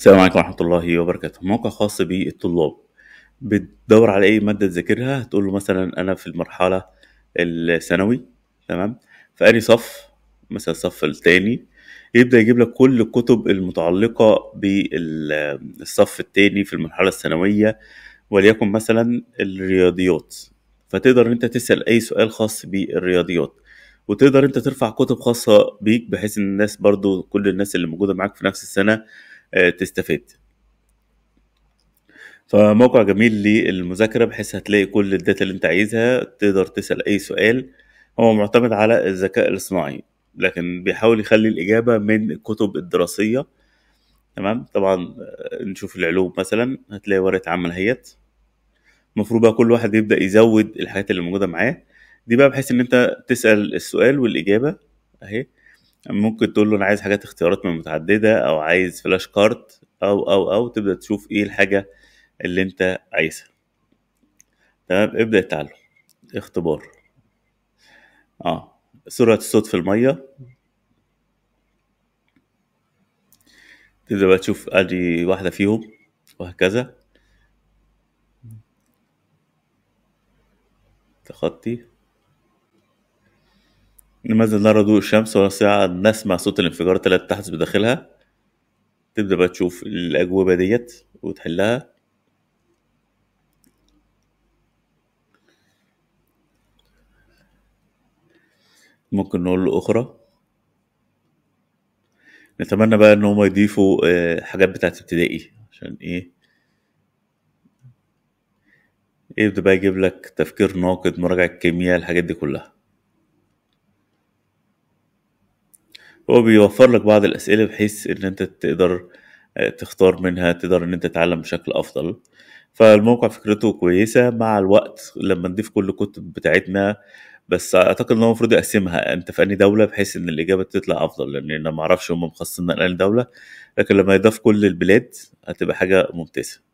السلام عليكم ورحمة الله وبركاته موقع خاص بالطلاب بتدور على أي مادة تذاكرها تقول له مثلا أنا في المرحلة الثانوي تمام في أي صف مثلا الصف الثاني يبدأ يجيب لك كل الكتب المتعلقة بالصف الثاني في المرحلة الثانوية وليكن مثلا الرياضيات فتقدر أنت تسأل أي سؤال خاص بالرياضيات وتقدر انت ترفع كتب خاصة بيك بحيث ان الناس برضو كل الناس اللي موجودة معاك في نفس السنة آه، تستفيد فموقع جميل للمذاكره بحيث هتلاقي كل الداتا اللي انت عايزها تقدر تسال اي سؤال هو معتمد على الذكاء الاصطناعي لكن بيحاول يخلي الاجابه من الكتب الدراسيه تمام طبعا آه، نشوف العلوم مثلا هتلاقي ورقه عمل هيت المفروض بقى كل واحد يبدا يزود الحاجات اللي موجوده معاه دي بقى بحيث ان انت تسال السؤال والاجابه اهي ممكن تقول له انا عايز حاجات اختيارات من متعدده او عايز فلاش كارت او او او تبدا تشوف ايه الحاجه اللي انت عايزها تمام ابدا التعلم اختبار اه سرعه الصوت في الميه تبدا بقى تشوف ادي واحده فيهم وهكذا تخطي نمزل نرى ضوء الشمس ولا ساعة نسمع صوت الانفجار اللي تحت بداخلها تبدأ بقى تشوف الأجوبة ديت وتحلها ممكن نقول له أخرى نتمنى بقى إن هما يضيفوا آه، حاجات بتاعت ابتدائي عشان إيه يبدأ بقى يجيب لك تفكير ناقد مراجعة كيمياء الحاجات دي كلها هو بيوفر لك بعض الاسئله بحيث ان انت تقدر آه، تختار منها تقدر ان انت تتعلم بشكل افضل فالموقع فكرته كويسه مع الوقت لما نضيف كل الكتب بتاعتنا بس اعتقد ان هو المفروض يقسمها انت في انهي دوله بحيث ان الاجابه تطلع افضل لان انا ما اعرفش هم مخصصين انهي دوله لكن لما يضاف كل البلاد هتبقى حاجه ممتازه